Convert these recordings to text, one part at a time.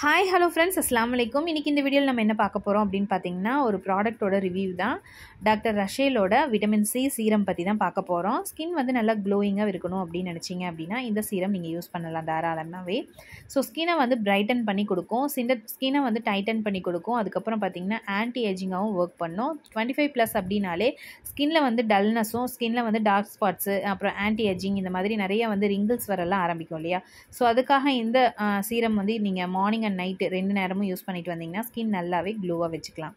hi hello friends அஸ்லாம் வலைக்கும் இன்றைக்கி இந்த வீடியோவில் நம்ம என்ன பார்க்க போகிறோம் அப்படின்னு பார்த்தீங்கன்னா ஒரு ப்ராடக்ட்டோட ரிவ்யூ தான் டாக்டர் ரஷேலோட விட்டமின் சி சீரம் பற்றி தான் பார்க்க போகிறோம் ஸ்கின் வந்து நல்லா க்ளோயிங்காக இருக்கணும் அப்படின்னு நினச்சிங்க அப்படின்னா இந்த சீரம் நீங்கள் யூஸ் பண்ணலாம் தாராளமாகவே ஸோ ஸ்கினை வந்து பிரைட்டன் பண்ணி கொடுக்கும் சிந்த ஸ்கினை வந்து டைட்டன் பண்ணி கொடுக்கும் அதுக்கப்புறம் பார்த்திங்கன்னா ஆன்டி ஏஜிங்காகவும் ஒர்க் பண்ணும் டுவெண்ட்டி ஃபைவ் ப்ளஸ் அப்படின்னாலே ஸ்கின்னில் வந்து டல்னஸும் ஸ்கின்னில் வந்து டார்க் ஸ்பாட்ஸு அப்புறம் ஆன்டி ஏஜிங் இந்த மாதிரி நிறைய வந்து ரிங்கிள்ஸ் வரலாம் ஆரம்பிக்கும் இல்லையா ஸோ அதுக்காக இந்த சீரம் வந்து நீங்கள் மார்னிங் அண்ட் நைட்டு ரெண்டு நேரமும் யூஸ் பண்ணிட்டு வந்தீங்கன்னா ஸ்கின் நல்லாவே க்ளோவாக வச்சுக்கலாம்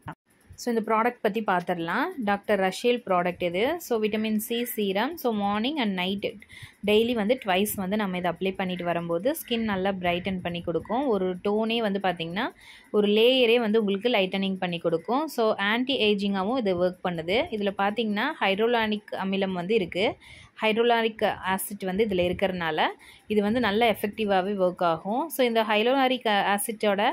ஸோ இந்த ப்ராடக்ட் பற்றி பார்த்துடலாம் டாக்டர் ரஷேல் ப்ராடக்ட் இது so vitamin C serum so morning and night daily வந்து ட்வைஸ் வந்து நம்ம இதை அப்ளை பண்ணிட்டு வரும்போது ஸ்கின் நல்லா பிரைட்டன் பண்ணி கொடுக்கும் ஒரு டோனே வந்து பார்த்திங்கன்னா ஒரு லேயரே வந்து உங்களுக்கு லைட்டனிங் பண்ணி கொடுக்கும் ஸோ ஆன்டி ஏஜிங்காகவும் இது ஒர்க் பண்ணுது இதில் பார்த்திங்கன்னா ஹைட்ரோலானிக் அமிலம் வந்து இருக்குது ஹைட்ரோலாரிக் ஆசிட் வந்து இதில் இருக்கிறனால இது வந்து நல்ல எஃபெக்டிவாகவே ஒர்க் ஆகும் ஸோ இந்த ஹைலோலாரிக் ஆசிட்டோட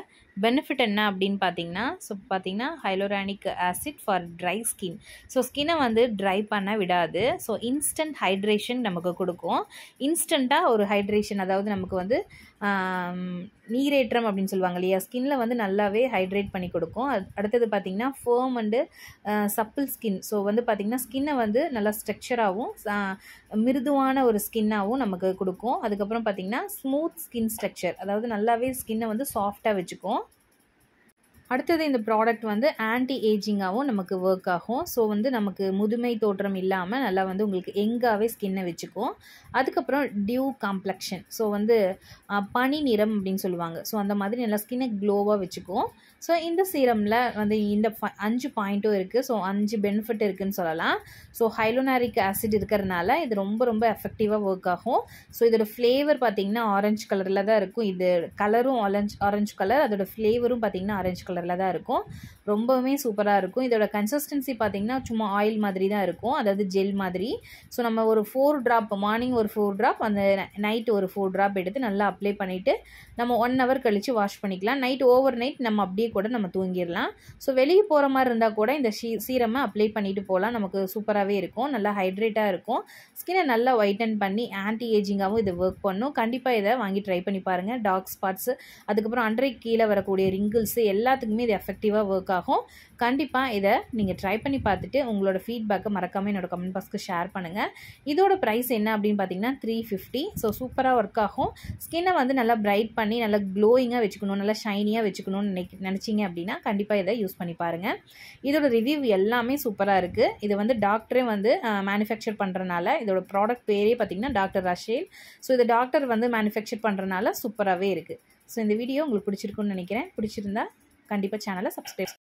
பெனிஃபிட் என்ன அப்படின்னு பார்த்தீங்கன்னா ஸோ பார்த்தீங்கன்னா hyaluronic acid for dry skin so ஸ்கின்னை வந்து ட்ரை பண்ண விடாது ஸோ இன்ஸ்டன்ட் ஹைட்ரேஷன் நமக்கு கொடுக்கும் பண்ணுவோம் இன்ஸ்டண்ட்டாக ஒரு ஹைட்ரேஷன் அதாவது நமக்கு வந்து நீரேற்றம் அப்படின்னு சொல்லுவாங்க இல்லையா ஸ்கின்ல வந்து நல்லாவே ஹைட்ரேட் பண்ணி கொடுக்கும் அடுத்தது பார்த்தீங்கன்னா firm and supple skin so வந்து பார்த்திங்கன்னா ஸ்கின்னை வந்து நல்லா ஸ்ட்ரக்சராகவும் மிருதுவான ஒரு ஸ்கின்னாகவும் நமக்கு கொடுக்கும் அதுக்கப்புறம் பார்த்தீங்கன்னா ஸ்மூத் ஸ்கின் ஸ்ட்ரக்சர் அதாவது நல்லாவே ஸ்கின்னை வந்து சாஃப்டாக வச்சுக்கும் அடுத்தது இந்த ப்ராடக்ட் வந்து ஆன்டி ஏஜிங்காகவும் நமக்கு ஒர்க் ஆகும் ஸோ வந்து நமக்கு முதுமை தோற்றம் இல்லாமல் நல்லா வந்து உங்களுக்கு எங்காகவே ஸ்கின்னை வச்சுக்கும் அதுக்கப்புறம் டியூ காம்ப்ளெக்ஷன் ஸோ வந்து பனி நிறம் அப்படின்னு சொல்லுவாங்க ஸோ அந்த மாதிரி நல்லா ஸ்கின்னை க்ளோவாக வச்சுக்கும் ஸோ இந்த சீரமில் வந்து இந்த அஞ்சு பாயிண்ட்டும் இருக்குது ஸோ அஞ்சு பெனிஃபிட் இருக்குதுன்னு சொல்லலாம் ஸோ ஹைலோனாரிக் ஆசிட் இருக்கிறதுனால இது ரொம்ப ரொம்ப எஃபெக்டிவாக ஒர்க் ஆகும் ஸோ இதோட ஃப்ளேவர் பார்த்திங்கன்னா ஆரஞ்சு கலரில் தான் இருக்கும் இது கலரும் ஆரஞ்ச் ஆரஞ்சு கலர் அதோடய ஃப்ளேவரும் பார்த்திங்கன்னா ஆரஞ்சு கலர் கலரில் தான் இருக்கும் ரொம்பவுமே சூப்பராக இருக்கும் இதோட கன்சிஸ்டன்சி பார்த்தீங்கன்னா சும்மா ஆயில் மாதிரி தான் இருக்கும் அதாவது ஜெல் மாதிரி ஸோ நம்ம ஒரு ஃபோர் ட்ராப் மார்னிங் ஒரு ஃபோர் ட்ராப் அந்த நைட் ஒரு ஃபோர் ட்ராப் எடுத்து நல்லா அப்ளை பண்ணிவிட்டு நம்ம ஒன் ஹவர் கழித்து வாஷ் பண்ணிக்கலாம் நைட் ஓவர் நைட் நம்ம அப்படியே கூட நம்ம தூங்கிடலாம் ஸோ வெளியே போகிற மாதிரி இருந்தால் கூட இந்த சீரமை அப்ளை பண்ணிவிட்டு போகலாம் நமக்கு சூப்பராகவே இருக்கும் நல்லா ஹைட்ரேட்டாக இருக்கும் ஸ்கின்னை நல்லா ஒயிட்டன் பண்ணி ஆன்டி ஏஜிங்காகவும் இது ஒர்க் பண்ணும் கண்டிப்பாக இதை வாங்கி ட்ரை பண்ணி பாருங்கள் டார்க் ஸ்பாட்ஸு அதுக்கப்புறம் அன்றைக்கு கீழே வரக்கூடிய ரிங்கிள்ஸு எல்லாத்துக்கும் எல்லாத்துக்குமே இது எஃபெக்டிவாக ஒர்க் ஆகும் கண்டிப்பாக இதை நீங்கள் ட்ரை பண்ணி பார்த்துட்டு உங்களோட ஃபீட்பேக்கை மறக்காமல் என்னோடய கமெண்ட் பாக்ஸ்க்கு ஷேர் பண்ணுங்கள் இதோட ப்ரைஸ் என்ன அப்படின்னு பார்த்தீங்கன்னா த்ரீ ஃபிஃப்டி ஸோ சூப்பராக ஒர்க் ஆகும் ஸ்கின்னை வந்து நல்லா பிரைட் பண்ணி நல்லா க்ளோயிங்காக வச்சுக்கணும் நல்லா ஷைனியாக வச்சுக்கணும்னு நினை நினச்சிங்க அப்படின்னா கண்டிப்பாக இதை யூஸ் பண்ணி பாருங்கள் இதோட ரிவ்யூ எல்லாமே சூப்பராக இருக்குது இது வந்து டாக்டரே வந்து மேனுஃபேக்சர் பண்ணுறனால இதோட ப்ராடக்ட் பேரே பார்த்திங்கன்னா டாக்டர் ரஷேல் ஸோ இதை டாக்டர் வந்து மேனுஃபேக்சர் பண்ணுறனால சூப்பராகவே இருக்குது ஸோ இந்த வீடியோ உங்களுக்கு பிடிச்சிருக்குன்னு நினைக்கிறேன் பிடிச்சிருந்தா கண்டிப்பாக சேனலை சப்ஸ்கிரைப்